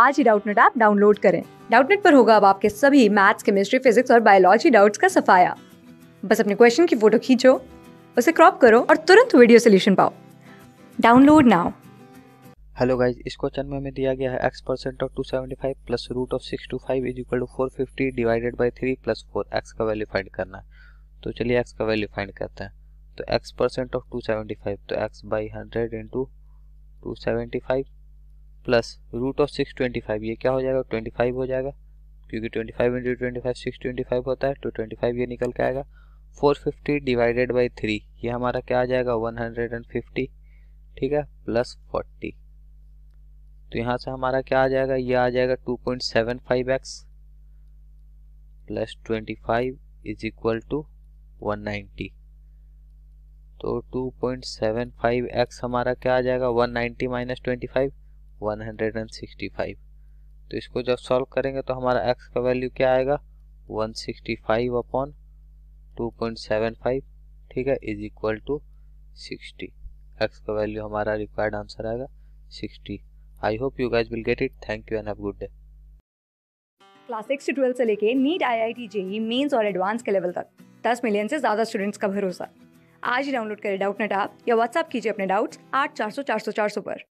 आज ही Doubtnut app download करें डाउटनेट पर होगा अब आपके सभी मैथ्स केमिस्ट्री फिजिक्स और बायोलॉजी डाउट्स का सफाया बस अपने क्वेश्चन की फोटो खींचो उसे क्रॉप करो और तुरंत वीडियो सोल्यूशन पाओ डाउनलोड नाउ हेलो गाइज इस क्वेश्चन में हमें दिया गया है x percent of two seventy five plus root of six two five is equal to four fifty divided by three plus four x का वैल्यू फाइंड करना है तो चलिए एक्स का वैल्यू फाइंड करते हैं तो x percent of two seventy five तो x by hundred into two seventy five plus root of six twenty five ये क्या हो जाएगा ट्वेंटी फाइव हो जाएगा क्योंकि twenty five into twenty five six twenty five होता है तो ट्वेंटी फाइव ये निकल के आएगा four fifty divided by three ये हमारा क्या आ जाएगा वन हंड्रेड एंड फिफ्टी ठीक है प्लस फोर्टी तो यहाँ से हमारा क्या आ जाएगा ये आ जाएगा two point seven five x plus twenty five is equal to one ninety तो two point seven five x हमारा क्या आ जाएगा one ninety minus twenty five 165 तो इसको जब सॉल्व करेंगे तो हमारा एक्स का वैल्यू क्या आएगा 165 सिक्सटी फाइव अपॉन 2.75 ठीक है is equal to sixty x का वैल्यू हमारा रिक्वायर्ड आंसर आएगा 60 I hope you guys will get it thank you and have good day class six से ट्वेल्थ से लेके NEET I I T JEE mains और advance के level तक 10 million से ज़्यादा स्टूडेंट्स का भरोसा आज ही डाउनलोड करें डाउट नेट आप या व्हाट्सअप कीजिए अपने डाउट्स आठ चार सौ चार सौ चार सौ पर